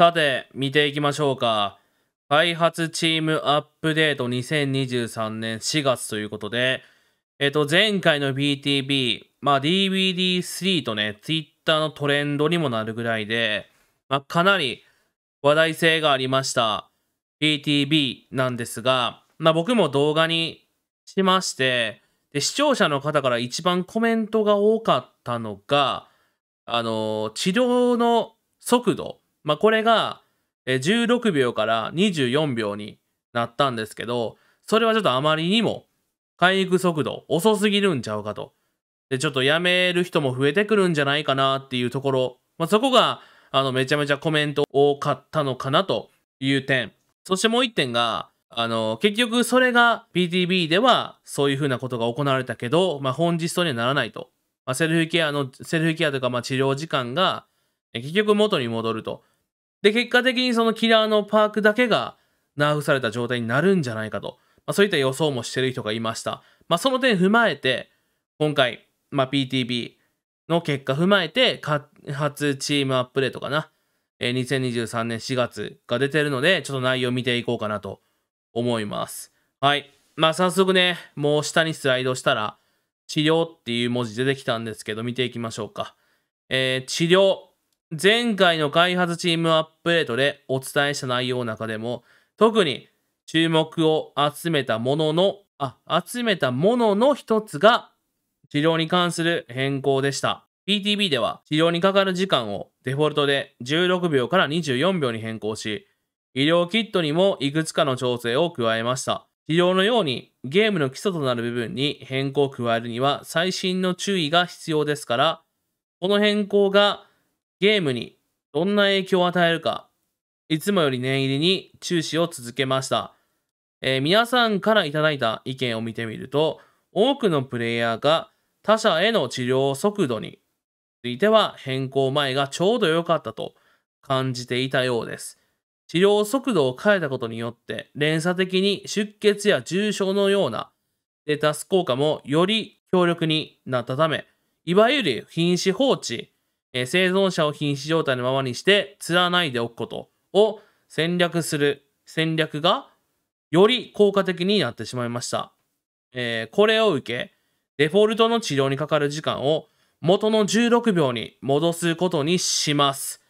さて、見ていきましょうか。開発チームアップデート2023年4月ということで、えっと、前回の BTB、まあ、DVD3 とね、Twitter のトレンドにもなるぐらいで、まあ、かなり話題性がありました BTB なんですが、まあ、僕も動画にしまして、で、視聴者の方から一番コメントが多かったのが、あの、治療の速度まあ、これが16秒から24秒になったんですけど、それはちょっとあまりにも回復速度遅すぎるんちゃうかと。で、ちょっとやめる人も増えてくるんじゃないかなっていうところ、まあ、そこがあのめちゃめちゃコメント多かったのかなという点。そしてもう一点が、あの、結局それが PTB ではそういうふうなことが行われたけど、まあ、本実装にはならないと。まあ、セルフケアの、セルフケアというか、まあ、治療時間が結局元に戻ると。で、結果的にそのキラーのパークだけがナーフされた状態になるんじゃないかと、まあ、そういった予想もしてる人がいました。まあ、その点踏まえて、今回、まあ、PTB の結果踏まえて、開発チームアップデートかな、えー、2023年4月が出てるので、ちょっと内容見ていこうかなと思います。はい。まあ、早速ね、もう下にスライドしたら、治療っていう文字出てきたんですけど、見ていきましょうか。えー、治療。前回の開発チームアップデートでお伝えした内容の中でも、特に注目を集めたものの、あ、集めたものの一つが治療に関する変更でした。PTB では治療にかかる時間をデフォルトで16秒から24秒に変更し、医療キットにもいくつかの調整を加えました。治療のようにゲームの基礎となる部分に変更を加えるには最新の注意が必要ですから、この変更がゲームにどんな影響を与えるか、いつもより念入りに注視を続けました。えー、皆さんからいただいた意見を見てみると、多くのプレイヤーが他者への治療速度については変更前がちょうど良かったと感じていたようです。治療速度を変えたことによって連鎖的に出血や重症のようなデータス効果もより強力になったため、いわゆる瀕死放置えー、生存者を瀕死状態のままにして釣らないでおくことを戦略する戦略がより効果的になってしまいました。えー、これを受け、デフォルトの治療にかかる時間を元の16秒に戻すことにします。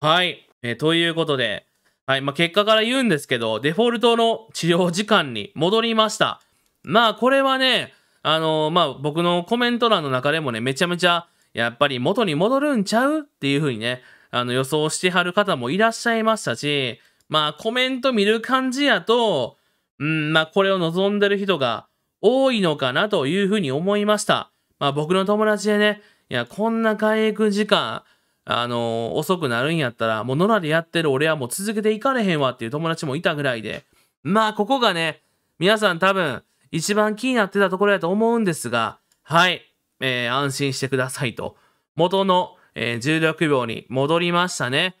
はい。えー、ということで、はい。まあ、結果から言うんですけど、デフォルトの治療時間に戻りました。まあ、これはね、あのー、まあ、僕のコメント欄の中でもね、めちゃめちゃやっぱり元に戻るんちゃうっていう風にね、あの予想してはる方もいらっしゃいましたし、まあコメント見る感じやと、うん、まあこれを望んでる人が多いのかなという風に思いました。まあ僕の友達でね、いや、こんな回復時間、あのー、遅くなるんやったら、もう野良でやってる俺はもう続けていかれへんわっていう友達もいたぐらいで、まあここがね、皆さん多分一番気になってたところやと思うんですが、はい。えー、安心してくださいと。元の、えー、16秒に戻りましたね。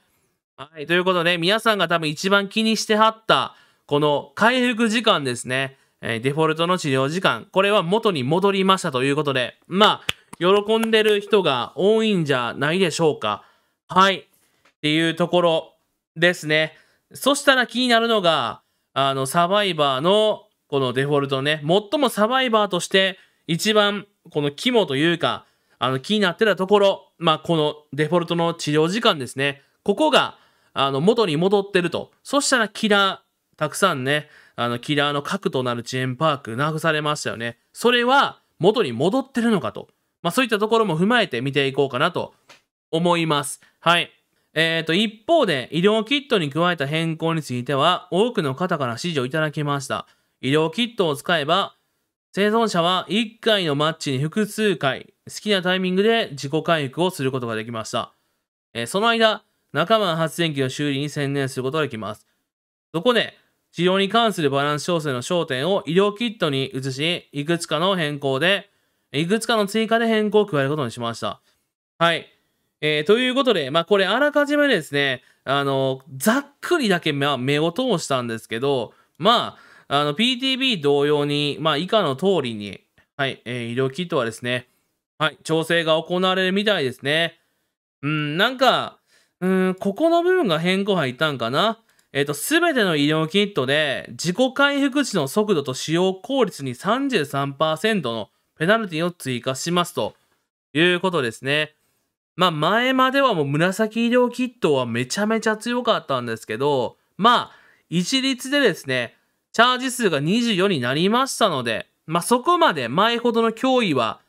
はい。ということで、皆さんが多分一番気にしてはった、この回復時間ですね。えー、デフォルトの治療時間。これは元に戻りましたということで、まあ、喜んでる人が多いんじゃないでしょうか。はい。っていうところですね。そしたら気になるのが、あの、サバイバーの、このデフォルトね、最もサバイバーとして一番この肝というか、あの気になってたところ、まあ、このデフォルトの治療時間ですね。ここが、あの、元に戻ってると。そしたらキラー、たくさんね、あの、キラーの核となる遅延パーク、なくされましたよね。それは元に戻ってるのかと。まあ、そういったところも踏まえて見ていこうかなと思います。はい。えっ、ー、と、一方で、医療キットに加えた変更については、多くの方から指示をいただきました。医療キットを使えば、生存者は1回のマッチに複数回、好きなタイミングで自己回復をすることができました。えー、その間、仲間の発電機の修理に専念することができます。そこで、治療に関するバランス調整の焦点を医療キットに移し、いくつかの変更で、いくつかの追加で変更を加えることにしました。はい。えー、ということで、まあ、これ、あらかじめですね、あの、ざっくりだけ目を通したんですけど、まあ、あの、PTB 同様に、まあ、以下の通りに、はい、えー、医療キットはですね、はい、調整が行われるみたいですね。うん、なんか、うん、ここの部分が変更入ったんかな。えっ、ー、と、すべての医療キットで、自己回復時の速度と使用効率に33%のペナルティを追加しますということですね。まあ、前まではもう紫医療キットはめちゃめちゃ強かったんですけど、まあ、一律でですね、チャージ数が24になりましたので、まあ、そこまで前ほどの脅威は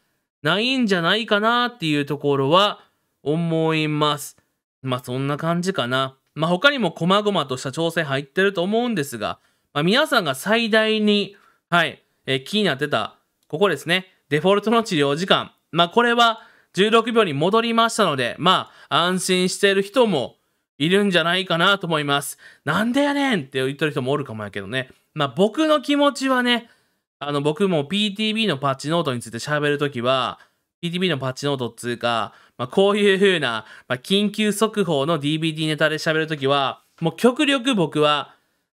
ないんじゃないかなっていうところは思います。まあ、そんな感じかな。まあ、他にも細々とした調整入ってると思うんですが、まあ、皆さんが最大に、はい、えー、気になってた、ここですね、デフォルトの治療時間。まあ、これは16秒に戻りましたので、まあ、安心してる人もいるんじゃないかなと思います。なんでやねんって言ってる人もおるかもやけどね。まあ、僕の気持ちはね、あの、僕も PTB のパッチノートについて喋るときは、PTB のパッチノートっつうか、まあ、こういう風な、まあ、緊急速報の DVD ネタで喋るときは、もう極力僕は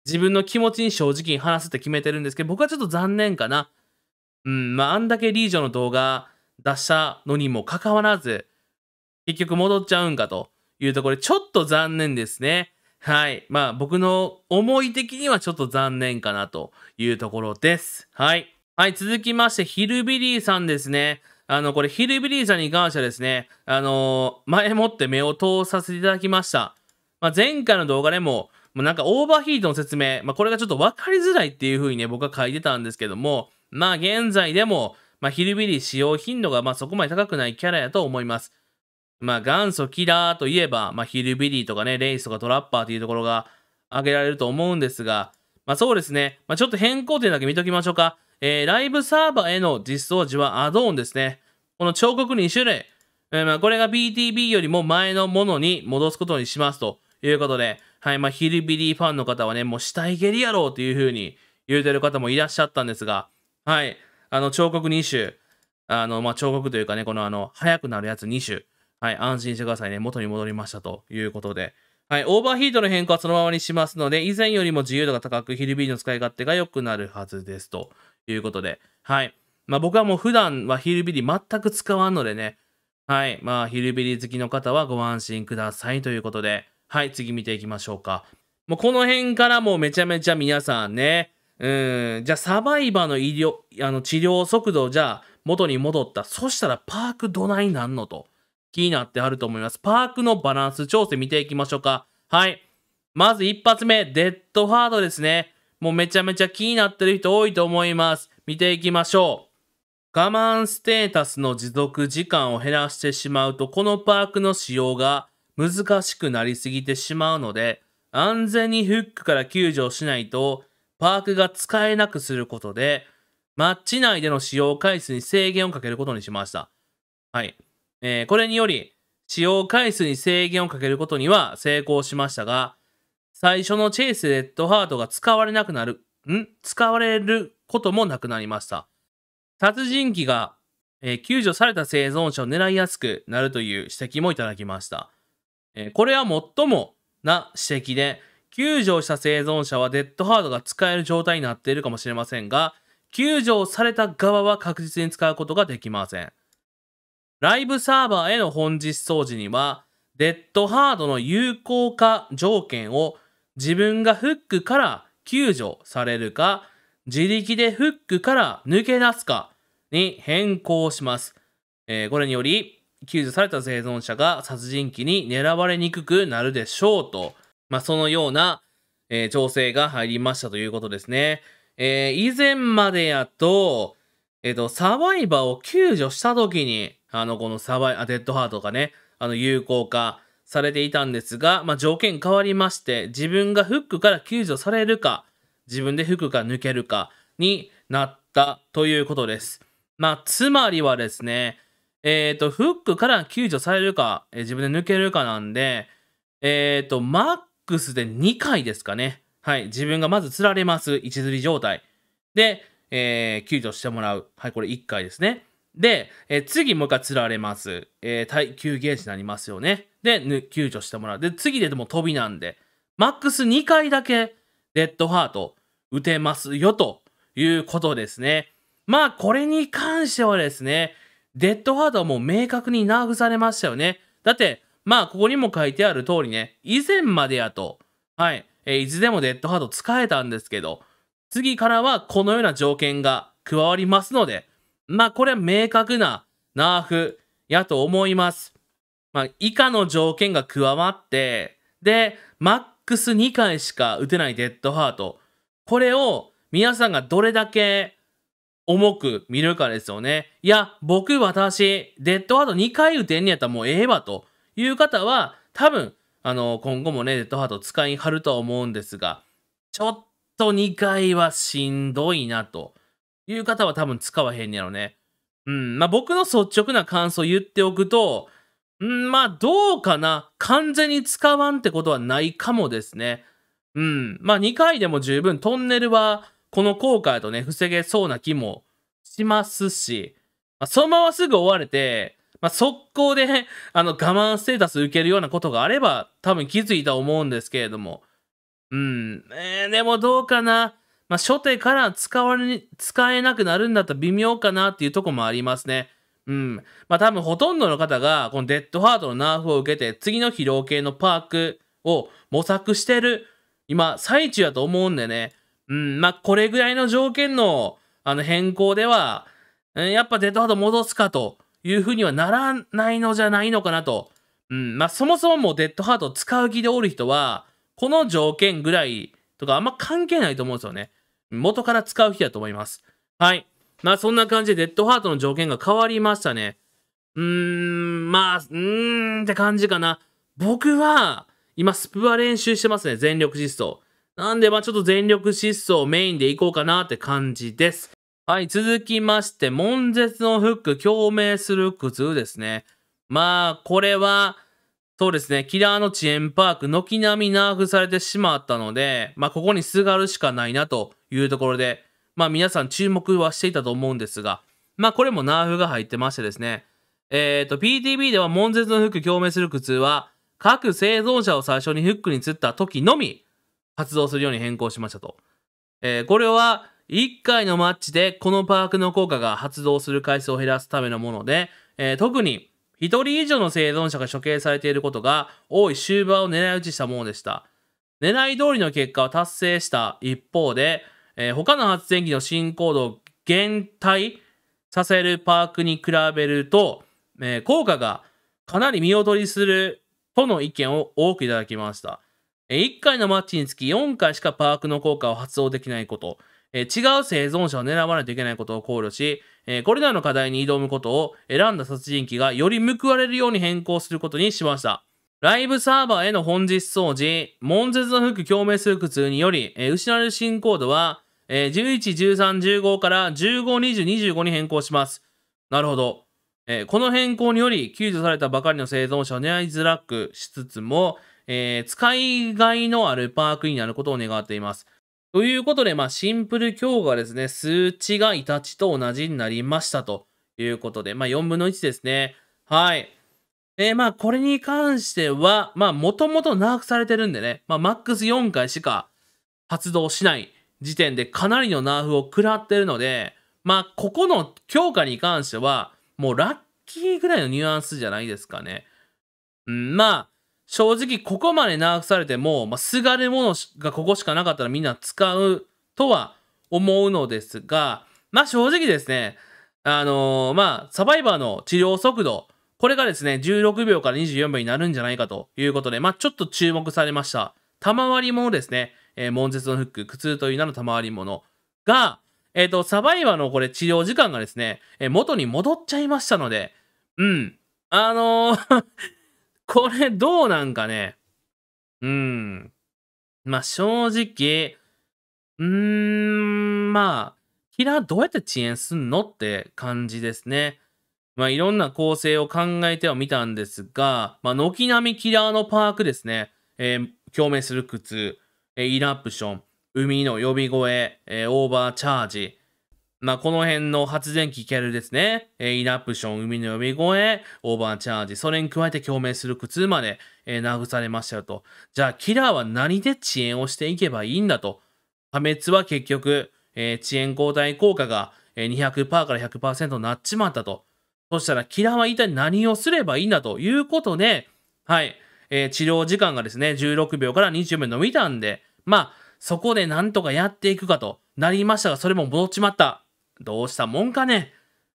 自分の気持ちに正直に話すって決めてるんですけど、僕はちょっと残念かな。うん、まあ、あんだけリージョンの動画出したのにもかかわらず、結局戻っちゃうんかというところで、ちょっと残念ですね。はい。まあ僕の思い的にはちょっと残念かなというところです。はい。はい、続きまして、ヒルビリーさんですね。あの、これヒルビリーさんに関してはですね、あのー、前もって目を通させていただきました。まあ、前回の動画でも、もうなんかオーバーヒートの説明、まあ、これがちょっとわかりづらいっていうふうにね、僕は書いてたんですけども、まあ現在でも、まあ、ヒルビリー使用頻度がまあそこまで高くないキャラやと思います。まあ、元祖キラーといえば、まあ、ヒルビリーとかね、レイスとかトラッパーというところが挙げられると思うんですが、まあ、そうですね。まあ、ちょっと変更点だけ見ときましょうか。えー、ライブサーバーへの実装時はアドオンですね。この彫刻2種類。えー、まあ、これが BTB よりも前のものに戻すことにしますということで、はい、まあ、ヒルビリーファンの方はね、もう死体蹴りやろうというふうに言うてる方もいらっしゃったんですが、はい、あの、彫刻2種、あの、まあ、彫刻というかね、このあの、早くなるやつ2種。はい、安心してくださいね。元に戻りましたということで。はい、オーバーヒートの変化はそのままにしますので、以前よりも自由度が高く、ヒルビーの使い勝手が良くなるはずですということで。はい。まあ、僕はもう普段はヒルビリ全く使わんのでね。はい。まあ、ヒルビリ好きの方はご安心くださいということで。はい、次見ていきましょうか。もうこの辺からもうめちゃめちゃ皆さんね、うん、じゃあサバイバーの医療、あの治療速度じゃあ元に戻った。そしたらパークどないなんのと。気になってはると思います。パークのバランス調整見ていきましょうか。はい。まず一発目、デッドハードですね。もうめちゃめちゃ気になってる人多いと思います。見ていきましょう。我慢ステータスの持続時間を減らしてしまうと、このパークの使用が難しくなりすぎてしまうので、安全にフックから救助をしないと、パークが使えなくすることで、マッチ内での使用回数に制限をかけることにしました。はい。えー、これにより、使用回数に制限をかけることには成功しましたが、最初のチェイスレッドハートが使われなくなる、ん使われることもなくなりました。殺人鬼が、えー、救助された生存者を狙いやすくなるという指摘もいただきました。えー、これは最もな指摘で、救助した生存者はデッドハードが使える状態になっているかもしれませんが、救助された側は確実に使うことができません。ライブサーバーへの本実装時には、デッドハードの有効化条件を自分がフックから救助されるか、自力でフックから抜け出すかに変更します。えー、これにより、救助された生存者が殺人鬼に狙われにくくなるでしょうと、まあ、そのような、えー、調整が入りましたということですね。えー、以前までやと、えっ、と、サバイバーを救助した時に、あの、このサバイ、アデッドハートがね、あの、有効化されていたんですが、まあ、条件変わりまして、自分がフックから救助されるか、自分でフックから抜けるかになったということです。まあ、つまりはですね、えっ、ー、と、フックから救助されるか、えー、自分で抜けるかなんで、えっ、ー、と、マックスで2回ですかね。はい、自分がまず釣られます。位置釣り状態。で、えー、救助してもらう。はい、これ1回ですね。で、え次もう一回釣られます。えー、耐久ゲージになりますよね。で、救助してもらう。で、次ででも飛びなんで、マックス2回だけ、デッドハート打てますよ、ということですね。まあ、これに関してはですね、デッドハートはもう明確にナーフされましたよね。だって、まあ、ここにも書いてある通りね、以前までやと、はい、えー、いつでもデッドハート使えたんですけど、次からはこのような条件が加わりますので、まあ、これは明確なナーフやと思います。まあ、以下の条件が加わって、で、マックス2回しか打てないデッドハート。これを皆さんがどれだけ重く見るかですよね。いや、僕、私、デッドハート2回打てんねやったらもうええわという方は、多分、あの、今後もね、デッドハート使い張るとは思うんですが、ちょっと2回はしんどいなと。いう方は多分使わへんやろね。うん。まあ、僕の率直な感想を言っておくと、うん、まあ、どうかな。完全に使わんってことはないかもですね。うん。まあ、2回でも十分トンネルは、この効果とね、防げそうな気もしますし、まあ、そのまますぐ追われて、まあ、速攻で、あの、我慢ステータス受けるようなことがあれば、多分気づいたと思うんですけれども。うん。えー、でもどうかな。まあ、初手から使われ、使えなくなるんだったら微妙かなっていうとこもありますね。うん。まあ、多分ほとんどの方が、このデッドハートのナーフを受けて、次の疲労系のパークを模索してる、今、最中だと思うんでね。うん、まあ、これぐらいの条件の、あの、変更では、やっぱデッドハート戻すかというふうにはならないのじゃないのかなと。うん、まあ、そもそももうデッドハートを使う気でおる人は、この条件ぐらいとかあんま関係ないと思うんですよね。元から使う日だと思います。はい。まあそんな感じでデッドハートの条件が変わりましたね。うーん、まあ、うーんって感じかな。僕は、今スプは練習してますね。全力疾走。なんでまあちょっと全力疾走メインでいこうかなって感じです。はい、続きまして、悶絶のフック、共鳴する苦痛ですね。まあ、これは、そうですね、キラーの遅延パーク、軒並みナーフされてしまったので、まあ、ここにすがるしかないなというところで、まあ皆さん注目はしていたと思うんですが、まあこれもナーフが入ってましてですね、えっ、ー、と、PTB では悶絶のフック共鳴する苦痛は、各生存者を最初にフックに釣った時のみ発動するように変更しましたと。えー、これは1回のマッチでこのパークの効果が発動する回数を減らすためのもので、えー、特に1人以上の生存者が処刑されていることが多い終盤を狙い撃ちしたものでした。狙い通りの結果を達成した一方で、えー、他の発電機の進行度を減退させるパークに比べると、えー、効果がかなり見劣りするとの意見を多くいただきました。1回のマッチにつき4回しかパークの効果を発動できないこと、違う生存者を狙わないといけないことを考慮し、これらの課題に挑むことを選んだ殺人鬼がより報われるように変更することにしました。ライブサーバーへの本日掃除、悶絶の服共鳴する苦痛により、失われる進行度はえー、11、13、15から15、20、25に変更します。なるほど。えー、この変更により、救助されたばかりの生存者を狙いづらくしつつも、えー、使いがいのあるパークになることを願っています。ということで、まあ、シンプル強がですね、数値がイタチと同じになりましたということで、まあ、4分の1ですね。はい。えー、まあ、これに関しては、まあ、もともとナークされてるんでね、まあ、マックス4回しか発動しない時点でかなりのナーフを食らってるので、まあ、ここの強化に関しては、もうラッキーぐらいのニュアンスじゃないですかね。うん、まあ、正直ここまでナーフされても、まあ、すがるものがここしかなかったらみんな使うとは思うのですが、まあ正直ですね、あのー、まあ、サバイバーの治療速度、これがですね、16秒から24秒になるんじゃないかということで、まあ、ちょっと注目されました。賜りもですね、えー、悶絶のフック、苦痛という名の賜り物が、えっ、ー、と、サバイバーのこれ治療時間がですね、えー、元に戻っちゃいましたので、うん。あのー これどうなんかね。うん。まあ、正直、うーん、まあ、キラーどうやって遅延すんのって感じですね。まあ、いろんな構成を考えてはみたんですが、まあ、軒並みキラーのパークですね。えー、共鳴する苦痛。イラプション、海の呼び声、オーバーチャージ。まあ、この辺の発電機キャルですね。イラプション、海の呼び声、オーバーチャージ。それに加えて共鳴する苦痛まで、殴さ慰れましたよと。じゃあ、キラーは何で遅延をしていけばいいんだと。破滅は結局、遅延交代効果が200%から100%になっちまったと。そしたら、キラーは一体何をすればいいんだということで、はい、えー、治療時間がですね、16秒から20秒伸びたんで、まあ、そこでなんとかやっていくかとなりましたが、それも戻っちまった。どうしたもんかね。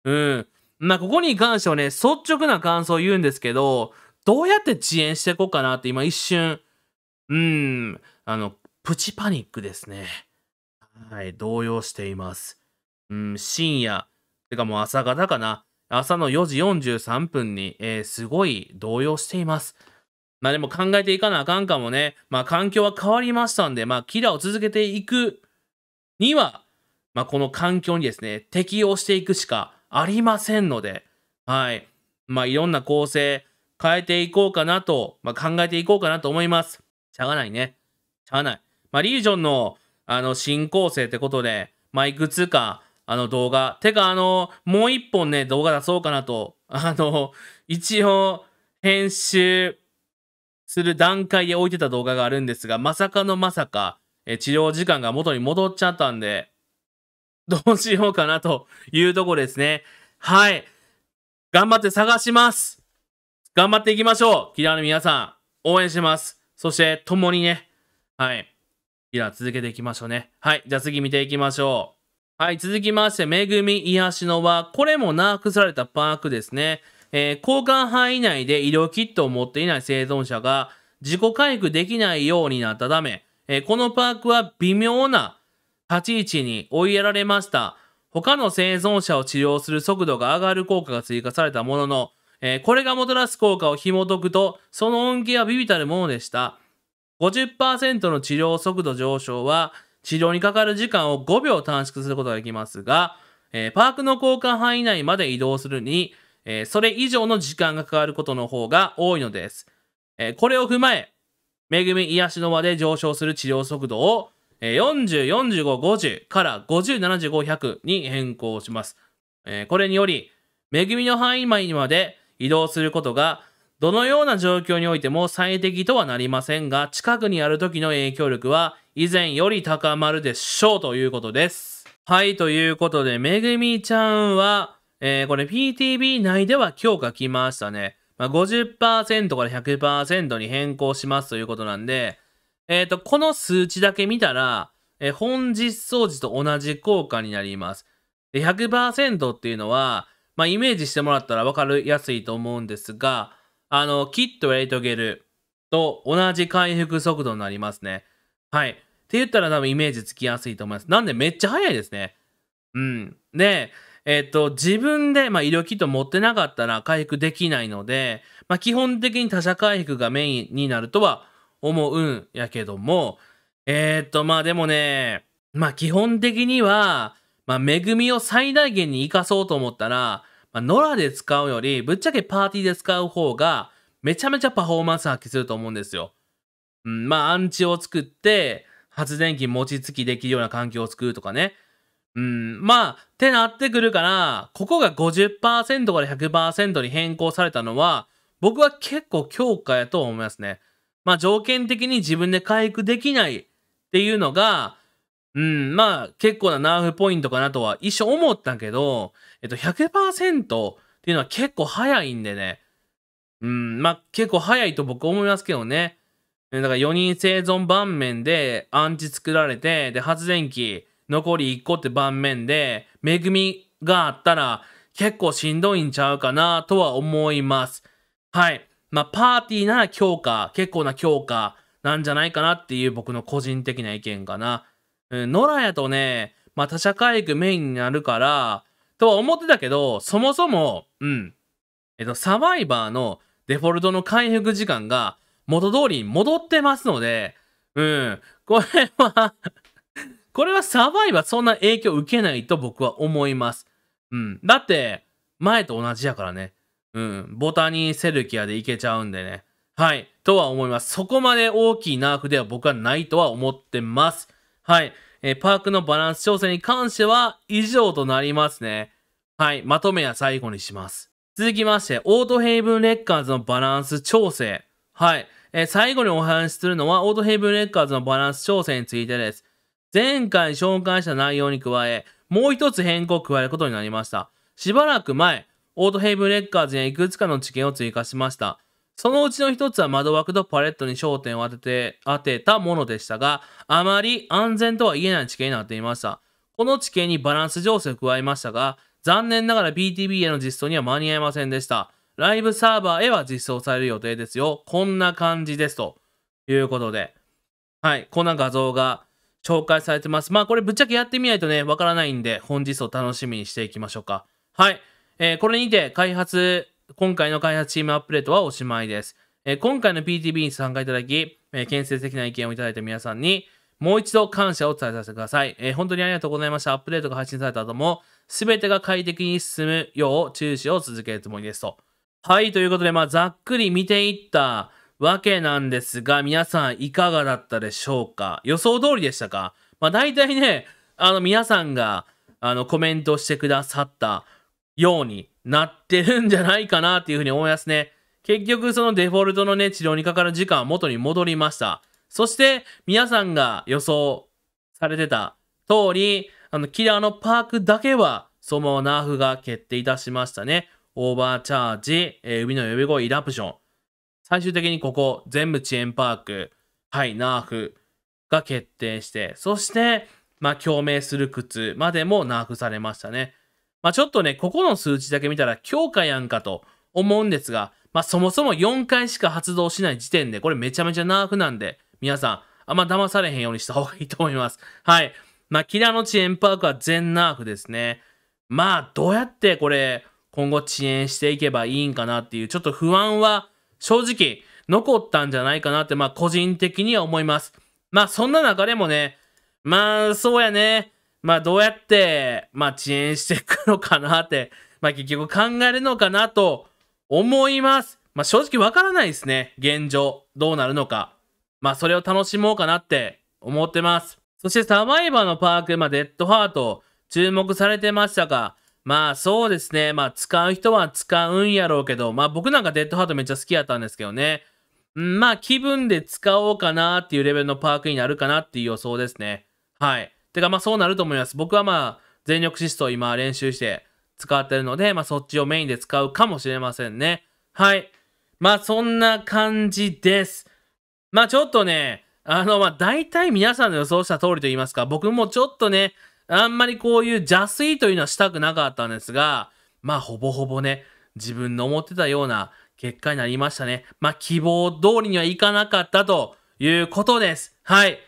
うん。まあ、ここに関してはね、率直な感想を言うんですけど、どうやって遅延していこうかなって今一瞬、うん、あの、プチパニックですね。はい、動揺しています。うん、深夜、てかもう朝方かな。朝の4時43分に、えー、すごい動揺しています。まあでも考えていかなあかんかもね。まあ環境は変わりましたんで、まあキラを続けていくには、まあこの環境にですね、適応していくしかありませんので、はい。まあいろんな構成変えていこうかなと、まあ考えていこうかなと思います。しゃがないね。しゃがない。まあリージョンのあの新構成ってことで、まあいくつかあの動画。てかあの、もう一本ね、動画出そうかなと、あの、一応編集、する段階で置いてた動画があるんですが、まさかのまさか、え治療時間が元に戻っちゃったんで、どうしようかなというとこですね。はい。頑張って探します。頑張っていきましょう。キラーの皆さん、応援します。そして、共にね、はい。キラー続けていきましょうね。はい。じゃあ次見ていきましょう。はい。続きまして、めぐみ癒しの輪。これもなくされたパークですね。えー、交換範囲内で医療キットを持っていない生存者が自己回復できないようになったため、えー、このパークは微妙な立ち位置に追いやられました。他の生存者を治療する速度が上がる効果が追加されたものの、えー、これがもたらす効果を紐解くと、その恩恵は微々たるものでした。50%の治療速度上昇は、治療にかかる時間を5秒短縮することができますが、えー、パークの交換範囲内まで移動するに、えー、それ以上の時間がかかることの方が多いのです。えー、これを踏まえ、恵み癒しの輪で上昇する治療速度を、えー、40、45、50から50、75、100に変更します。えー、これにより、恵みの範囲内にまで移動することが、どのような状況においても最適とはなりませんが、近くにある時の影響力は以前より高まるでしょうということです。はい、ということで、めぐみちゃんは、えー、これ PTB 内では今日書きましたね。まあ、50%から100%に変更しますということなんで、えっ、ー、と、この数値だけ見たら、えー、本実装時と同じ効果になります。で100%っていうのは、まあ、イメージしてもらったら分かりやすいと思うんですが、あの、キットエイトゲルと同じ回復速度になりますね。はい。って言ったら多分イメージつきやすいと思います。なんでめっちゃ速いですね。うん。で、えっ、と、自分で、まあ、医療キット持ってなかったら回復できないので、まあ、基本的に他者回復がメインになるとは思うんやけども、えっ、と、まあでもね、まあ基本的には、まあ恵みを最大限に生かそうと思ったら、まあ、野良で使うより、ぶっちゃけパーティーで使う方が、めちゃめちゃパフォーマンス発揮すると思うんですよ。うん、まあ、アンチを作って、発電機持ちつきできるような環境を作るとかね。うん、まあ、ってなってくるから、ここが50%から100%に変更されたのは、僕は結構強化やと思いますね。まあ、条件的に自分で回復できないっていうのが、うん、まあ、結構なナーフポイントかなとは一瞬思ったけど、えっと100、っていうのは結構早いんでね。うん、まあ、結構早いと僕思いますけどね。だから4人生存盤面でアンチ作られて、で、発電機、残り1個って盤面で、恵みがあったら結構しんどいんちゃうかなとは思います。はい。まあ、パーティーなら強化、結構な強化なんじゃないかなっていう僕の個人的な意見かな。うん、野良やとね、まあ、他社会育メインになるから、とは思ってたけど、そもそも、うん、えっと、サバイバーのデフォルトの回復時間が元通りに戻ってますので、うん、これはこれはサバイバーそんな影響受けないと僕は思います。うん。だって、前と同じやからね。うん。ボタニーセルキアでいけちゃうんでね。はい。とは思います。そこまで大きいナーフでは僕はないとは思ってます。はい。えー、パークのバランス調整に関しては以上となりますね。はい。まとめは最後にします。続きまして、オートヘイブンレッカーズのバランス調整。はい。えー、最後にお話しするのは、オートヘイブンレッカーズのバランス調整についてです。前回紹介した内容に加え、もう一つ変更を加えることになりました。しばらく前、オートヘイブレッカーズにはいくつかの知見を追加しました。そのうちの一つは窓枠とパレットに焦点を当てて、当てたものでしたが、あまり安全とは言えない地形になっていました。この地形にバランス調整を加えましたが、残念ながら BTB への実装には間に合いませんでした。ライブサーバーへは実装される予定ですよ。こんな感じです。ということで。はい。こんな画像が紹介されてます。まあこれぶっちゃけやってみないとね、わからないんで、本日を楽しみにしていきましょうか。はい。えー、これにて開発、今回の開発チームアップデートはおしまいです。えー、今回の PTB に参加いただき、えー、建設的な意見をいただいた皆さんに、もう一度感謝を伝えさせてください。えー、本当にありがとうございました。アップデートが配信された後も、すべてが快適に進むよう注視を続けるつもりですと。はい、ということで、まあ、ざっくり見ていった、わけなんですが、皆さんいかがだったでしょうか予想通りでしたかまあ大体ね、あの皆さんがあのコメントしてくださったようになってるんじゃないかなっていうふうに思いますね。結局そのデフォルトのね、治療にかかる時間は元に戻りました。そして皆さんが予想されてた通り、あのキラーのパークだけはそのままナーフが決定いたしましたね。オーバーチャージ、えー、海の呼び声、イラプション。最終的にここ、全部遅延パーク、はい、ナーフが決定して、そして、まあ、共鳴する靴までもナーフされましたね。まあ、ちょっとね、ここの数値だけ見たら強化やんかと思うんですが、まあ、そもそも4回しか発動しない時点で、これめちゃめちゃナーフなんで、皆さん、あんま騙されへんようにした方がいいと思います。はい。まあ、キラの遅延パークは全ナーフですね。まあ、どうやってこれ、今後遅延していけばいいんかなっていう、ちょっと不安は正直残ったんじゃないかなって、まあ個人的には思います。まあそんな中でもね、まあそうやね、まあどうやって、まあ遅延していくのかなって、まあ結局考えるのかなと思います。まあ正直わからないですね。現状、どうなるのか。まあそれを楽しもうかなって思ってます。そしてサバイバーのパーク、まあデッドハート、注目されてましたが、まあそうですね。まあ使う人は使うんやろうけど、まあ僕なんかデッドハートめっちゃ好きやったんですけどね。うん、まあ気分で使おうかなっていうレベルのパークになるかなっていう予想ですね。はい。てかまあそうなると思います。僕はまあ全力疾走今練習して使ってるので、まあそっちをメインで使うかもしれませんね。はい。まあそんな感じです。まあちょっとね、あのまあ大体皆さんの予想した通りと言いますか、僕もちょっとね、あんまりこういう邪推というのはしたくなかったんですが、まあほぼほぼね、自分の思ってたような結果になりましたね。まあ希望通りにはいかなかったということです。はい。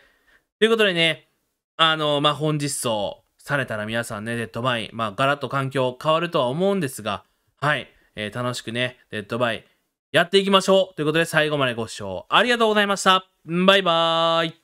ということでね、あの、まあ本実装されたら皆さんね、デッドバイまあガラッと環境変わるとは思うんですが、はい。えー、楽しくね、デッドバイやっていきましょうということで最後までご視聴ありがとうございました。バイバーイ。